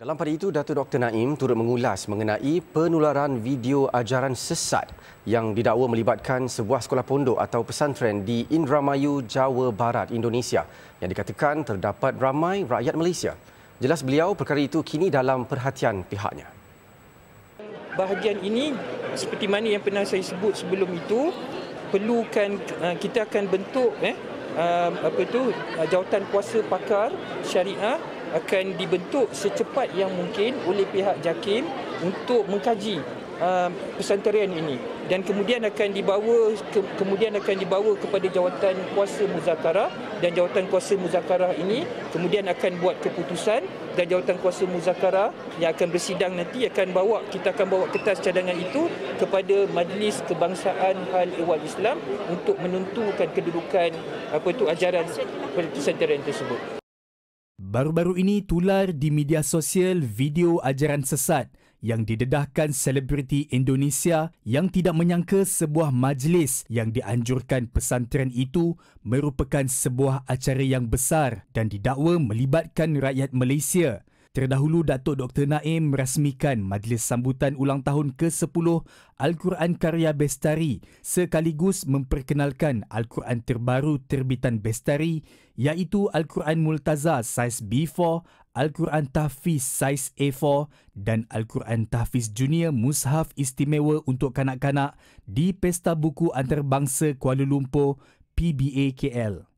Dalam pada itu, Datuk Dr. Naim turut mengulas mengenai penularan video ajaran sesat yang didakwa melibatkan sebuah sekolah pondok atau pesantren di Indramayu, Jawa Barat, Indonesia yang dikatakan terdapat ramai rakyat Malaysia. Jelas beliau perkara itu kini dalam perhatian pihaknya. Bahagian ini seperti mana yang pernah saya sebut sebelum itu perlukan eh, kita akan bentuk eh, um, apa tu uh, jawatan kuasa pakar syariah akan dibentuk secepat yang mungkin oleh pihak JAKIM untuk mengkaji um, pesantren ini dan kemudian akan dibawa ke, kemudian akan dibawa kepada jawatan kuasa muzakarah dan jawatan kuasa muzakarah ini kemudian akan buat keputusan dan jawatan kuasa muzakara yang akan bersidang nanti akan bawa kita akan bawa kertas cadangan itu kepada Majlis Kebangsaan Hal Ehwal Islam untuk menentukan kedudukan apa itu ajaran pesantren tersebut. Baru-baru ini tular di media sosial video ajaran sesat yang didedahkan selebriti Indonesia yang tidak menyangka sebuah majlis yang dianjurkan pesantren itu merupakan sebuah acara yang besar dan didakwa melibatkan rakyat Malaysia Terdahulu Datuk Dr Naim merasmikan majlis sambutan ulang tahun ke-10 Al-Quran Karya Bestari sekaligus memperkenalkan Al-Quran terbaru terbitan Bestari iaitu Al-Quran Multaza saiz B4, Al-Quran Tahfiz saiz A4 dan Al-Quran Tahfiz Junior Mushaf Istimewa untuk kanak-kanak di Pesta Buku Antarabangsa Kuala Lumpur PBAKL.